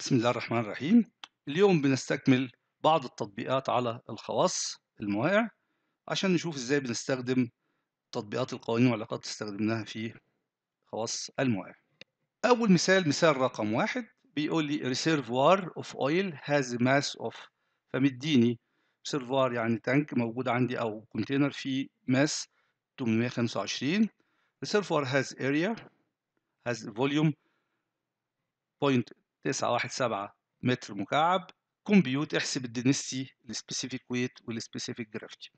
بسم الله الرحمن الرحيم اليوم بنستكمل بعض التطبيقات على الخواص الموائع عشان نشوف ازاي بنستخدم تطبيقات القوانين والعلاقات اللي استخدمناها في خواص الموائع أول مثال مثال رقم واحد بيقول لي reservoir of oil has mass of فمديني reservoir يعني تانك موجود عندي أو كونتينر فيه ماس 825 reservoir has area has volume 917 متر مكعب كمبيوت احسب الدنستي السبيسيفيك ويت والسبيسيفيك جرافيتي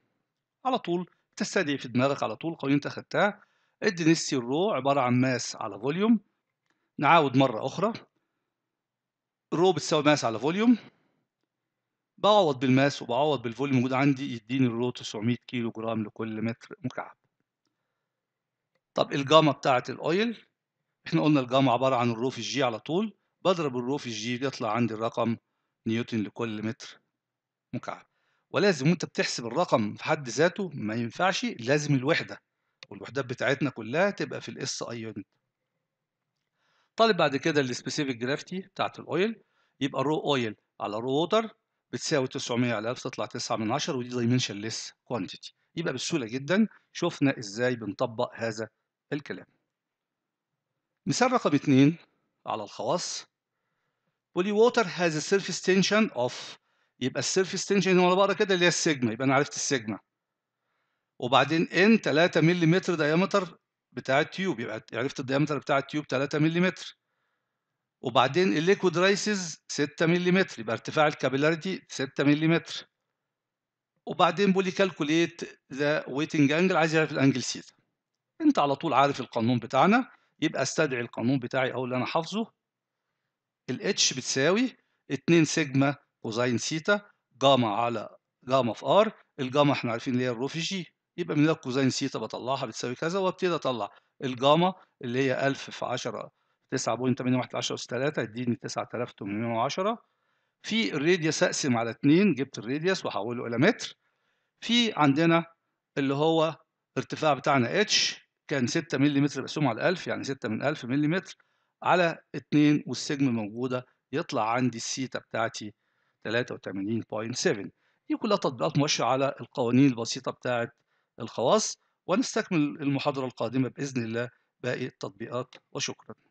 على طول تستدعي في دماغك على طول قوانين انت اخدتها الدنستي الرو عباره عن ماس على فوليوم نعاود مره اخرى رو بتساوي ماس على فوليوم بعوض بالماس وبعوض بالفوليوم موجود عندي يديني الرو 900 كيلو جرام لكل متر مكعب طب الجاما بتاعه الاويل احنا قلنا الجاما عباره عن الرو في الجي على طول بضرب الرو في الجي بيطلع عندي الرقم نيوتن لكل متر مكعب ولازم وانت بتحسب الرقم في حد ذاته ما ينفعش لازم الوحده والوحدات بتاعتنا كلها تبقى في الاس اي يونت طالب بعد كده السبيسيفيك جرافيتي بتاعت الاويل يبقى رو اويل على رو ووتر بتساوي 900 على 1000 تطلع 9 من 10 ودي دايمنشن ليس كوانتيتي يبقى بسهوله جدا شفنا ازاي بنطبق هذا الكلام مثال رقم 2 على الخواص بولي ووتر هاز سيرفيس تنشن اوف يبقى السيرفيس تنشن ورا بعض كده اللي هي السيجما يبقى انا عرفت السيجما وبعدين ان 3 ملم دايمتر بتاع التيوب يبقى عرفت الدايمتر بتاع التيوب 3 ملم وبعدين الليكويد رايسز 6 ملم يبقى ارتفاع الكابيلاريتي 6 ملم وبعدين بولي كالكوليت ذا ويتنج انجل عايز يعرف الانجل سيتا انت على طول عارف القانون بتاعنا يبقى استدعي القانون بتاعي او اللي انا حافظه الاتش بتساوي 2 سيجما كوزين سيتا جاما على جاما في ار الجاما احنا عارفين اللي هي الرو في جي يبقى من هنا كوزين سيتا بطلعها بتساوي كذا وابتدي اطلع الجاما اللي هي 1000 في 10 9.81 10 أس 3 يديني 9810 في الراديوس اقسم على 2 جبت الراديوس واحوله الى متر في عندنا اللي هو ارتفاع بتاعنا اتش كان 6 ملم مقسوم على 1000 يعني 6 من 1000 ملم على 2 والسيجما موجودة يطلع عندي السيتا بتاعتي 83.7 دي كلها تطبيقات مؤشرة على القوانين البسيطة بتاعة الخواص ونستكمل المحاضرة القادمة بإذن الله باقي التطبيقات وشكرا